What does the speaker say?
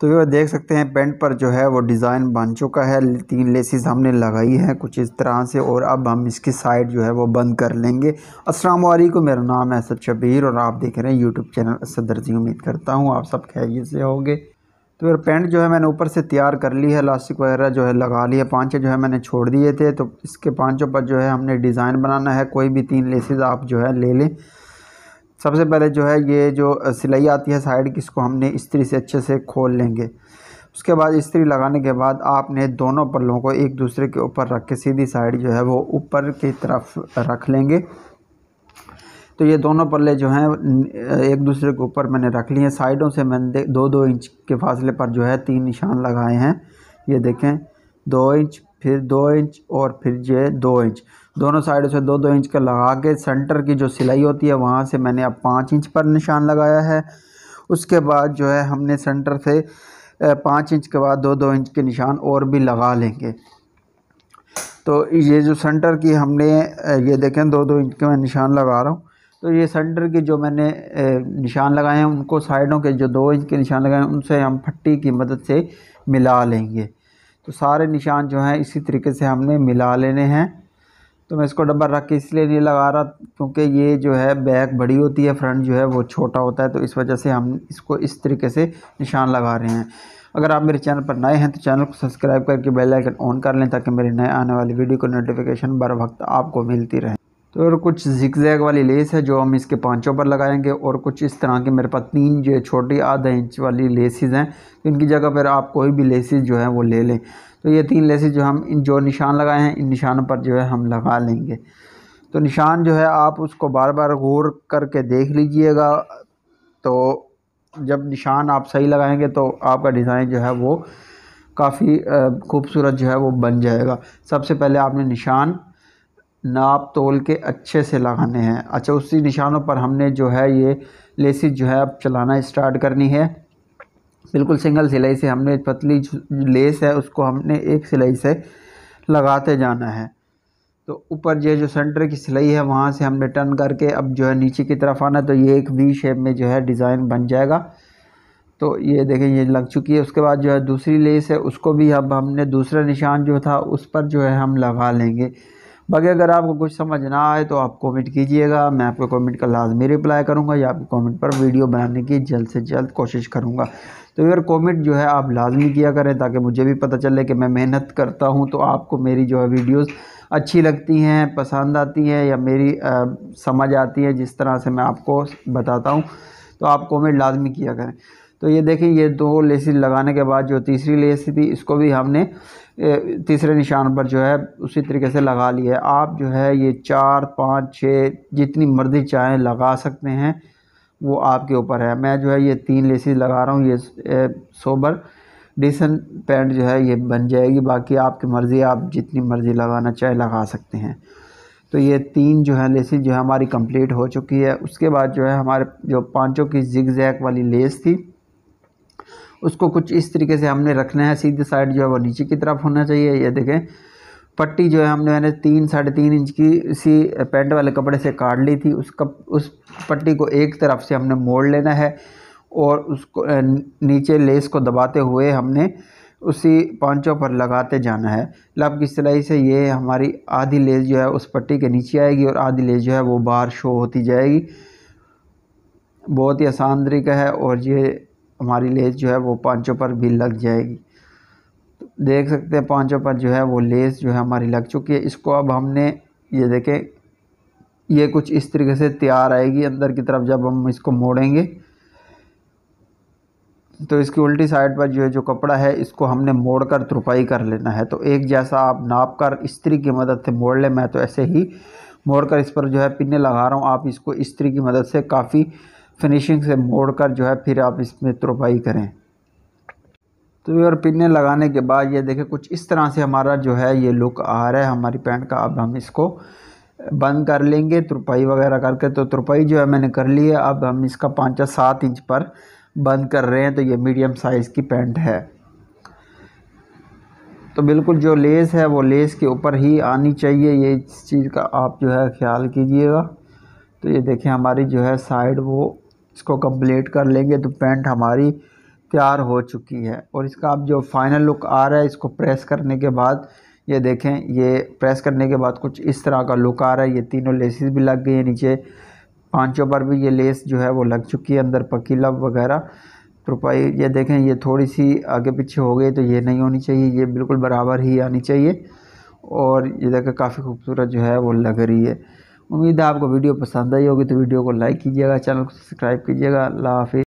तो ये देख सकते हैं पेंट पर जो है वो डिज़ाइन बन चुका है तीन लेसिस हमने लगाई हैं कुछ इस तरह से और अब हम इसकी साइड जो है वो बंद कर लेंगे अस्सलाम वालेकुम मेरा नाम है असद शबीर और आप देख रहे हैं यूट्यूब चैनल असद दर्जी उम्मीद करता हूँ आप सब खैरियत से होंगे तो यार पेंट जो है मैंने ऊपर से तैयार कर ली है लास्टिक वगैरह जो है लगा लिया पांचे जो है मैंने छोड़ दिए थे तो इसके पाँचों पर जो है हमने डिज़ाइन बनाना है कोई भी तीन लेसेज आप जो है ले लें सबसे पहले जो है ये जो सिलाई आती है साइड की इसको हमने इस्त्री से अच्छे से खोल लेंगे उसके बाद इस्त्री लगाने के बाद आपने दोनों पल्लों को एक दूसरे के ऊपर रख के सीधी साइड जो है वो ऊपर की तरफ रख लेंगे तो ये दोनों पल्ले जो हैं एक दूसरे के ऊपर मैंने रख लिए हैं साइडों से मैंने दो दो इंच के फासले पर जो है तीन निशान लगाए हैं ये देखें दो इंच फिर दो इंच और फिर ये दो इंच दोनों साइडों से दो दो इंच का लगा के सेंटर की जो सिलाई होती है वहाँ से मैंने अब पाँच इंच पर निशान लगाया है उसके बाद जो है हमने सेंटर से पाँच इंच के बाद दो दो इंच के निशान और भी लगा लेंगे तो ये जो सेंटर की हमने ये देखें दो दो इंच के मैं निशान लगा रहा हूँ तो ये सेंटर के जो मैंने निशान लगाए हैं उनको साइडों के जो दो इंच के निशान लगाए हैं उनसे हम फट्टी की मदद से मिला लेंगे तो सारे निशान जो हैं इसी तरीके से हमने मिला लेने हैं तो मैं इसको डब्बर रख के इसलिए नहीं लगा रहा क्योंकि ये जो है बैक बड़ी होती है फ्रंट जो है वो छोटा होता है तो इस वजह से हम इसको इस तरीके से निशान लगा रहे हैं अगर आप मेरे चैनल पर नए हैं तो चैनल को सब्सक्राइब करके बेल आइकन ऑन कर लें ताकि मेरे नए आने वाली वीडियो को नोटिफिकेशन बर वक्त आपको मिलती रहे तो और कुछ जिक्जैग वाली लेस है जो हम इसके पांचों पर लगाएंगे और कुछ इस तरह के मेरे पास तीन जो छोटी आधा इंच वाली लेसिस हैं तो इनकी जगह पर आप कोई भी लेसिस जो है वो ले लें तो ये तीन लेसिस जो हम इन जो निशान लगाए हैं इन निशानों पर जो है हम लगा लेंगे तो निशान जो है आप उसको बार बार गौर करके देख लीजिएगा तो जब निशान आप सही लगाएंगे तो आपका डिज़ाइन जो है वो काफ़ी खूबसूरत जो है वो बन जाएगा सबसे पहले आपने निशान नाप तोल के अच्छे से लगाने हैं अच्छा उसी निशानों पर हमने जो है ये लेसिस जो है अब चलाना स्टार्ट करनी है बिल्कुल सिंगल सिलाई से हमने पतली लेस है उसको हमने एक सिलाई से लगाते जाना है तो ऊपर जो जो सेंटर की सिलाई है वहाँ से हमने टर्न करके अब जो है नीचे की तरफ आना तो ये एक वी शेप में जो है डिज़ाइन बन जाएगा तो ये देखें ये लग चुकी है उसके बाद जो है दूसरी लेस है उसको भी अब हमने दूसरा निशान जो था उस पर जो है हम लगा लेंगे बाकी अगर आपको कुछ समझ ना आए तो आप कमेंट कीजिएगा मैं आपके कमेंट का लाजमी रिप्लाई करूँगा या आपके कमेंट पर वीडियो बनाने की जल्द से जल्द कोशिश करूँगा तो यार कमेंट जो है आप लाजमी किया करें ताकि मुझे भी पता चले कि मैं मेहनत करता हूँ तो आपको मेरी जो है वीडियोज़ अच्छी लगती हैं पसंद आती हैं या मेरी आ, समझ आती है जिस तरह से मैं आपको बताता हूँ तो आप कॉमेंट लाजमी किया करें तो ये देखें ये दो लेसिस लगाने के बाद जो तीसरी लेस थी इसको भी हमने तीसरे निशान पर जो है उसी तरीके से लगा लिया है आप जो है ये चार पाँच छः जितनी मर्ज़ी चाहें लगा सकते हैं वो आपके ऊपर है मैं जो है ये तीन लेसिस लगा रहा हूँ ये सोबर डिसन पैंट जो है ये बन जाएगी बाकी आपकी मर्ज़ी आप जितनी मर्ज़ी लगाना चाहे लगा सकते हैं तो ये तीन जो है लेसिस जो है हमारी कंप्लीट हो चुकी है उसके बाद जो है हमारे जो पांचों की जिग जैक वाली लेस थी उसको कुछ इस तरीके से हमने रखना है सीधे साइड जो है वो नीचे की तरफ होना चाहिए ये देखें पट्टी जो है हमने मैंने तीन साढ़े तीन इंच की इसी पैंट वाले कपड़े से काट ली थी उस कप उस पट्टी को एक तरफ से हमने मोड़ लेना है और उसको नीचे लेस को दबाते हुए हमने उसी पांचों पर लगाते जाना है लब की सिलाई से ये हमारी आधी लेस जो है उस पट्टी के नीचे आएगी और आधी लेस जो है वो बाहर शो होती जाएगी बहुत ही आसान तरीका है और ये हमारी लेस जो है वो पांचों पर भी लग जाएगी तो देख सकते हैं पांचों पर जो है वो लेस जो है हमारी लग चुकी है इसको अब हमने ये देखें ये कुछ इस तरीके से तैयार आएगी अंदर की तरफ जब हम इसको मोड़ेंगे तो इसकी उल्टी साइड पर जो है जो कपड़ा है इसको हमने मोड़ कर तुरपाई कर लेना है तो एक जैसा आप नाप कर स्त्री की मदद से मोड़ लें मैं तो ऐसे ही मोड़ कर इस पर जो है पिन्ने लगा रहा हूँ आप इसको स्त्री की मदद से काफ़ी फिनिशिंग से मोड़ कर जो है फिर आप इसमें तुरपाई करें तो और पिने लगाने के बाद ये देखें कुछ इस तरह से हमारा जो है ये लुक आ रहा है हमारी पैंट का अब हम इसको बंद कर लेंगे तुरपाई वगैरह करके तो तुरपाई जो है मैंने कर ली है अब हम इसका पाँच या सात इंच पर बंद कर रहे हैं तो ये मीडियम साइज़ की पैंट है तो बिल्कुल जो लेस है वो लेस के ऊपर ही आनी चाहिए ये इस चीज़ का आप जो है ख्याल कीजिएगा तो ये देखें हमारी जो है साइड वो इसको कंप्लीट कर लेंगे तो पेंट हमारी तैयार हो चुकी है और इसका अब जो फाइनल लुक आ रहा है इसको प्रेस करने के बाद ये देखें ये प्रेस करने के बाद कुछ इस तरह का लुक आ रहा है ये तीनों लेसिस भी लग गई है नीचे पांचों पर भी ये लेस जो है वो लग चुकी है अंदर पकीला वगैरह रुपाई तो ये देखें ये थोड़ी सी आगे पीछे हो गई तो ये नहीं होनी चाहिए ये बिल्कुल बराबर ही आनी चाहिए और ये देखें काफ़ी खूबसूरत जो है वो लग रही है उम्मीद है आपको वीडियो पसंद आई होगी तो वीडियो को लाइक कीजिएगा चैनल को सब्सक्राइब कीजिएगा अल्लाह हाफि